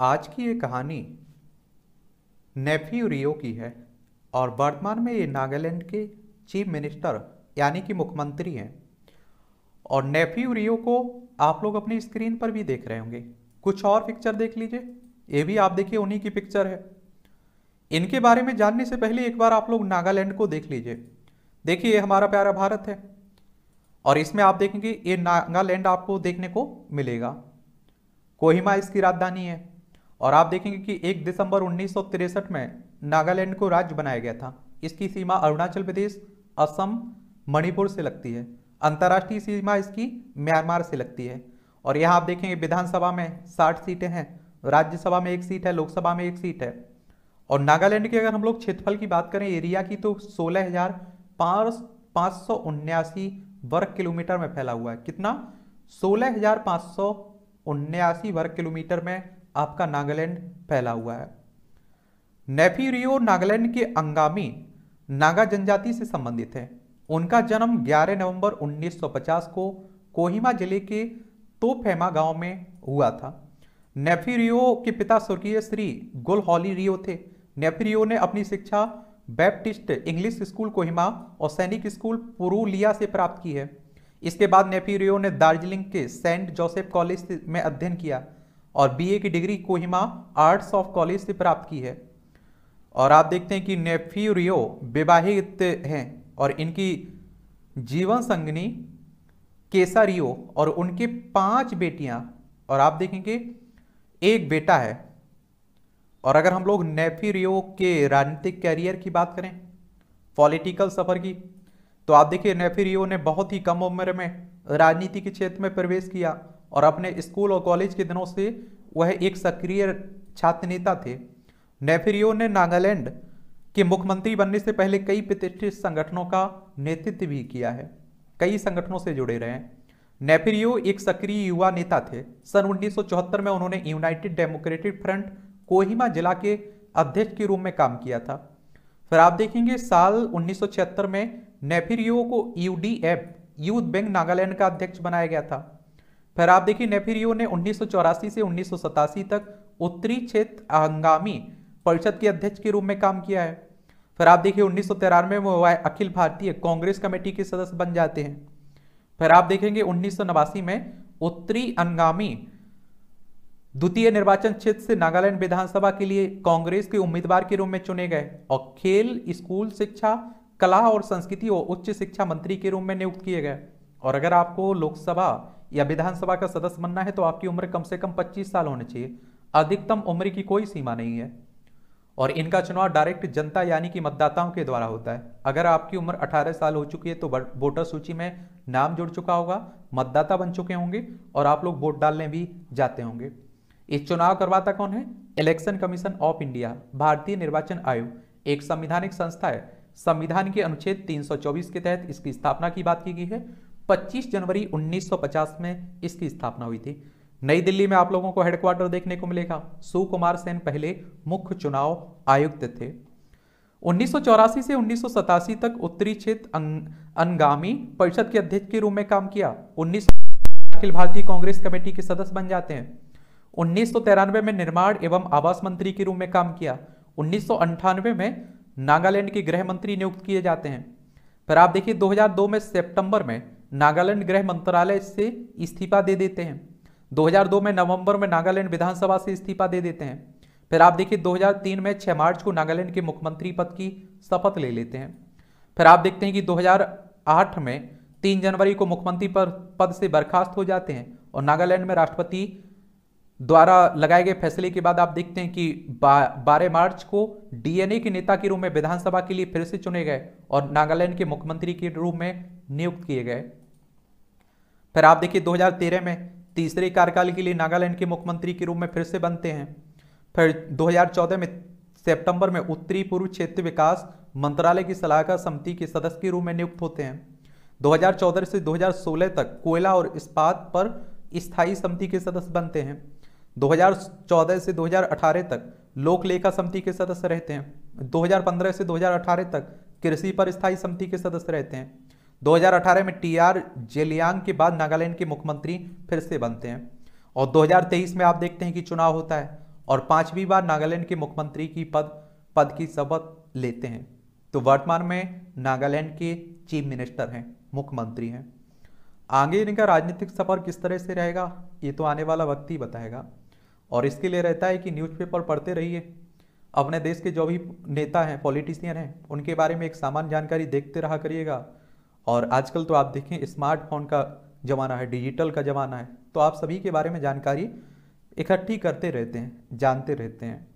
आज की ये कहानी नेफ्यू रियो की है और वर्तमान में ये नागालैंड के चीफ मिनिस्टर यानी कि मुख्यमंत्री हैं और नेफ्यू रियो को आप लोग अपनी स्क्रीन पर भी देख रहे होंगे कुछ और पिक्चर देख लीजिए ये भी आप देखिए उन्हीं की पिक्चर है इनके बारे में जानने से पहले एक बार आप लोग नागालैंड को देख लीजिए देखिए ये हमारा प्यारा भारत है और इसमें आप देखेंगे ये नागालैंड आपको देखने को मिलेगा कोहिमा इसकी राजधानी है और आप देखेंगे कि 1 दिसंबर उन्नीस में नागालैंड को राज्य बनाया गया था इसकी सीमा अरुणाचल प्रदेश असम मणिपुर से लगती है अंतर्राष्ट्रीय सीमा इसकी म्यांमार से लगती है और यहाँ आप देखेंगे विधानसभा में साठ सीटें हैं राज्यसभा में एक सीट है लोकसभा में एक सीट है और नागालैंड की अगर हम लोग क्षेत्रफल की बात करें एरिया की तो सोलह हजार सौ उन्यासी वर्ग किलोमीटर में फैला हुआ है कितना सोलह हजार सौ उन्यासी वर्ग किलोमीटर में आपका नागालैंड फैला हुआ है नेफीरियो नागालैंड के अंगामी नागा जनजाति से संबंधित है उनका जन्म 11 नवंबर 1950 को कोहिमा जिले के तोफेमा गांव में हुआ था नेफीरियो के पिता स्वर्गीय श्री गुलहौली रियो थे नेफीरियो ने अपनी शिक्षा बैप्टिस्ट इंग्लिश स्कूल कोहिमा और सैनिक स्कूल पुरुलिया से प्राप्त की है इसके बाद नेफीरियो ने दार्जिलिंग के सेंट जोसेफ कॉलेज में अध्ययन किया और बीए की degree Kohima arts of college से प्राप्त की है और आप देखते हैं कि नेफ्यूरियो विवाहित हैं और इनकी जीवन संगनी केसारियो और उनके पांच बेटियां और आप देखेंगे एक बेटा है और अगर हम लोग नेफ्यूरियो के राजनीतिक कैरियर की बात करें पॉलिटिकल सफ़र की तो आप देखिए नेफ्यूरियो ने बहुत ही कम उम्र में राजनीति के क्षेत्र में प्रवेश किया और अपने स्कूल और कॉलेज के दिनों से वह एक सक्रिय छात्र नेता थे नेफेरियो ने नागालैंड के मुख्यमंत्री बनने से पहले कई प्रतिष्ठित संगठनों का नेतृत्व भी किया है कई संगठनों से जुड़े रहे नेफेरियो एक सक्रिय युवा नेता थे सन 1974 में उन्होंने यूनाइटेड डेमोक्रेटिक फ्रंट कोहिमा जिला के अध्यक्ष के रूप में काम किया था फिर आप देखेंगे साल उन्नीस में नेफेरियो को यूडीएफ यूथ बैंक नागालैंड का अध्यक्ष बनाया गया था फिर आप देखिए नेफिरियो ने उन्नीस से उन्नीस तक उत्तरी क्षेत्र हंगामी परिषद के अध्यक्ष के रूप में काम किया है फिर आप देखिए उन्नीस में वो अखिल भारतीय कांग्रेस कमेटी के सदस्य बन जाते हैं फिर आप देखेंगे उन्नीस में उत्तरी अंगामी द्वितीय निर्वाचन क्षेत्र से नागालैंड विधानसभा के लिए कांग्रेस के उम्मीदवार के रूप में चुने गए और खेल स्कूल शिक्षा कला और संस्कृति और उच्च शिक्षा मंत्री के रूप में नियुक्त किए गए और अगर आपको लोकसभा या विधानसभा का सदस्य बनना है तो आपकी उम्र कम से कम 25 साल होनी चाहिए अधिकतम उम्र की कोई सीमा नहीं है और इनका चुनाव डायरेक्ट जनता यानी कि मतदाताओं के द्वारा होता है अगर आपकी उम्र 18 साल हो चुकी है तो वोटर सूची में नाम जुड़ चुका होगा मतदाता बन चुके होंगे और आप लोग वोट डालने भी जाते होंगे इस चुनाव करवाता कौन है इलेक्शन कमीशन ऑफ इंडिया भारतीय निर्वाचन आयोग एक संविधानिक संस्था है संविधान के अनुच्छेद 324 के तहत इसकी स्थापना की बात की गई है 25 जनवरी 1950 में इसकी स्थापना हुई थी नई दिल्ली में आप लोगों को हेडक्वार्टर देखने को मिलेगा सुकुमार सेन पहले मुख्य चुनाव आयुक्त थे उन्नीस से उन्नीस तक उत्तरी क्षेत्र अनगामी अं-, परिषद के अध्यक्ष के रूप में काम किया उन्नीस अखिल भारतीय कांग्रेस कमेटी के सदस्य बन जाते हैं उन्नीस में निर्माण एवं आवास मंत्री के रूप में काम किया उन्नीस में नागालैंड के गृह मंत्री नियुक्त किए जाते हैं पर आप देखिए 2002 में सितंबर में नागालैंड गृह मंत्रालय से इस्तीफा दे देते हैं 2002 में नवंबर में नागालैंड विधानसभा से इस्तीफा दे देते हैं फिर आप देखिए 2003 में 6 मार्च को नागालैंड के मुख्यमंत्री पद की शपथ ले लेते हैं फिर आप देखते हैं कि 2008 में 3 जनवरी को मुख्यमंत्री पर पद से बर्खास्त हो जाते हैं और नागालैंड में राष्ट्रपति द्वारा लगाए गए फैसले के बाद आप देखते हैं कि बारह मार्च को डीएनए के नेता के रूप में विधानसभा के लिए फिर से चुने गए और नागालैंड के मुख्यमंत्री के रूप में नियुक्त किए गए फिर आप देखिए 2013 में तीसरे कार्यकाल के लिए नागालैंड के मुख्यमंत्री के रूप में फिर से बनते हैं फिर 2014 में सितंबर में उत्तरी पूर्व क्षेत्र विकास मंत्रालय की सलाहकार समिति के सदस्य के रूप में नियुक्त होते हैं 2014 से 2016 तक कोयला और इस्पात पर स्थायी समिति के सदस्य बनते हैं 2014 से 2018 तक लोक लेखा समिति के सदस्य रहते हैं 2015 से 2018 तक कृषि पर स्थायी समिति के सदस्य रहते हैं 2018 में टी आर जेलियांग के बाद नागालैंड के मुख्यमंत्री फिर से बनते हैं और 2023 में आप देखते हैं कि चुनाव होता है और पांचवी बार नागालैंड के मुख्यमंत्री की पद पद की शपथ लेते हैं तो वर्तमान में नागालैंड के चीफ मिनिस्टर हैं मुख्यमंत्री हैं आगे इनका राजनीतिक सफर किस तरह से रहेगा ये तो आने वाला वक्त ही बताएगा और इसके लिए रहता है कि न्यूज़पेपर पढ़ते रहिए अपने देश के जो भी नेता हैं पॉलिटिशियन हैं उनके बारे में एक सामान्य जानकारी देखते रहा करिएगा और आजकल तो आप देखें स्मार्टफोन का ज़माना है डिजिटल का ज़माना है तो आप सभी के बारे में जानकारी इकट्ठी करते रहते हैं जानते रहते हैं